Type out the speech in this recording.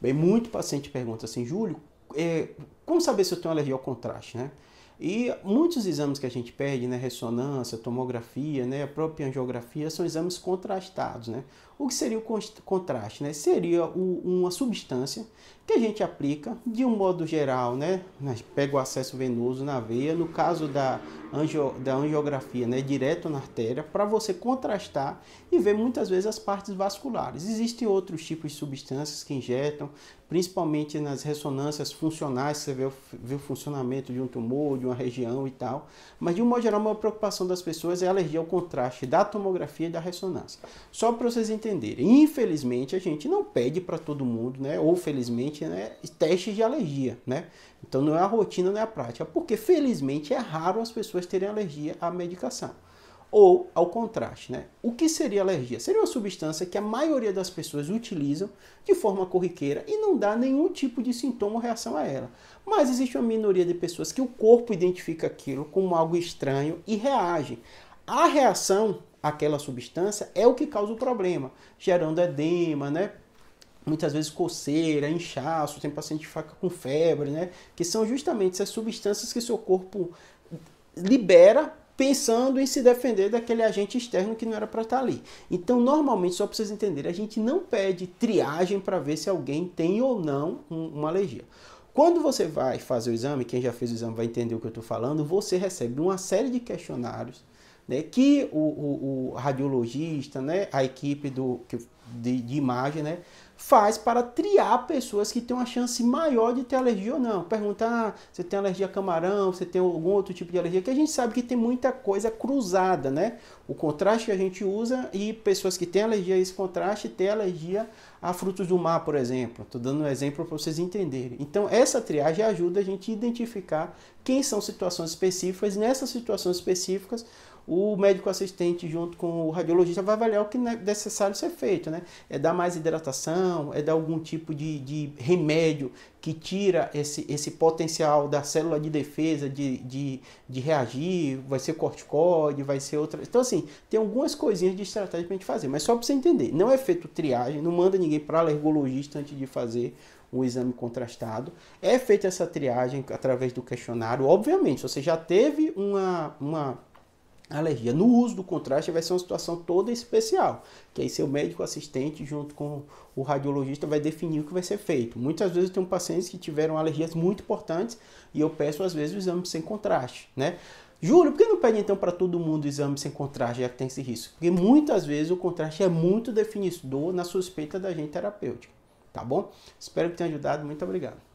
Bem, muito paciente pergunta assim, Júlio, é, como saber se eu tenho alergia ao contraste, né? E muitos exames que a gente perde, né, ressonância, tomografia, né, a própria angiografia, são exames contrastados, né? O que seria o contraste, né? Seria o, uma substância que a gente aplica de um modo geral, né? Pega o acesso venoso na veia, no caso da angio, da angiografia né, direto na artéria para você contrastar e ver muitas vezes as partes vasculares. Existem outros tipos de substâncias que injetam, principalmente nas ressonâncias funcionais, você vê o, vê o funcionamento de um tumor, de uma região e tal. Mas de um modo geral, a preocupação das pessoas é a alergia ao contraste da tomografia e da ressonância. Só para vocês entenderem, infelizmente a gente não pede para todo mundo, né, ou felizmente, né, testes de alergia, né? Então não é a rotina, não é a prática, porque felizmente é raro as pessoas pessoas terem alergia à medicação. Ou ao contraste, né? O que seria alergia? Seria uma substância que a maioria das pessoas utilizam de forma corriqueira e não dá nenhum tipo de sintoma ou reação a ela. Mas existe uma minoria de pessoas que o corpo identifica aquilo como algo estranho e reage. A reação àquela substância é o que causa o problema, gerando edema, né? muitas vezes coceira, inchaço, tem paciente que fica com febre, né? Que são justamente essas substâncias que seu corpo libera pensando em se defender daquele agente externo que não era para estar ali. Então, normalmente, só para vocês entenderem, a gente não pede triagem para ver se alguém tem ou não uma alergia. Quando você vai fazer o exame, quem já fez o exame vai entender o que eu estou falando, você recebe uma série de questionários né, que o, o, o, radiologista, né, a equipe do, de, de imagem, né, faz para triar pessoas que têm uma chance maior de ter alergia ou não. Perguntar ah, se tem alergia a camarão, se tem algum outro tipo de alergia, que a gente sabe que tem muita coisa cruzada, né? O contraste que a gente usa e pessoas que têm alergia a esse contraste têm alergia a frutos do mar, por exemplo. Estou dando um exemplo para vocês entenderem. Então, essa triagem ajuda a gente a identificar quem são situações específicas. Nessas situações específicas, o médico assistente junto com o radiologista vai avaliar o que é necessário ser feito, né? É dar mais hidratação, é dar algum tipo de, de remédio que tira esse, esse potencial da célula de defesa de, de, de reagir, vai ser corticóide, vai ser outra. Então, assim, tem algumas coisinhas de estratégia para a gente fazer, mas só para você entender, não é feito triagem, não manda ninguém para alergologista antes de fazer um exame contrastado. É feita essa triagem através do questionário. Obviamente, se você já teve uma, uma alergia. No uso do contraste vai ser uma situação toda especial, que aí seu médico assistente junto com o radiologista vai definir o que vai ser feito. Muitas vezes eu tenho pacientes que tiveram alergias muito importantes e eu peço às vezes o exame sem contraste, né? Júlio, por que não pede então para todo mundo exame sem contraste, já que tem esse risco? Porque muitas vezes o contraste é muito definidor na suspeita da agente terapêutico, tá bom? Espero que tenha ajudado, muito obrigado.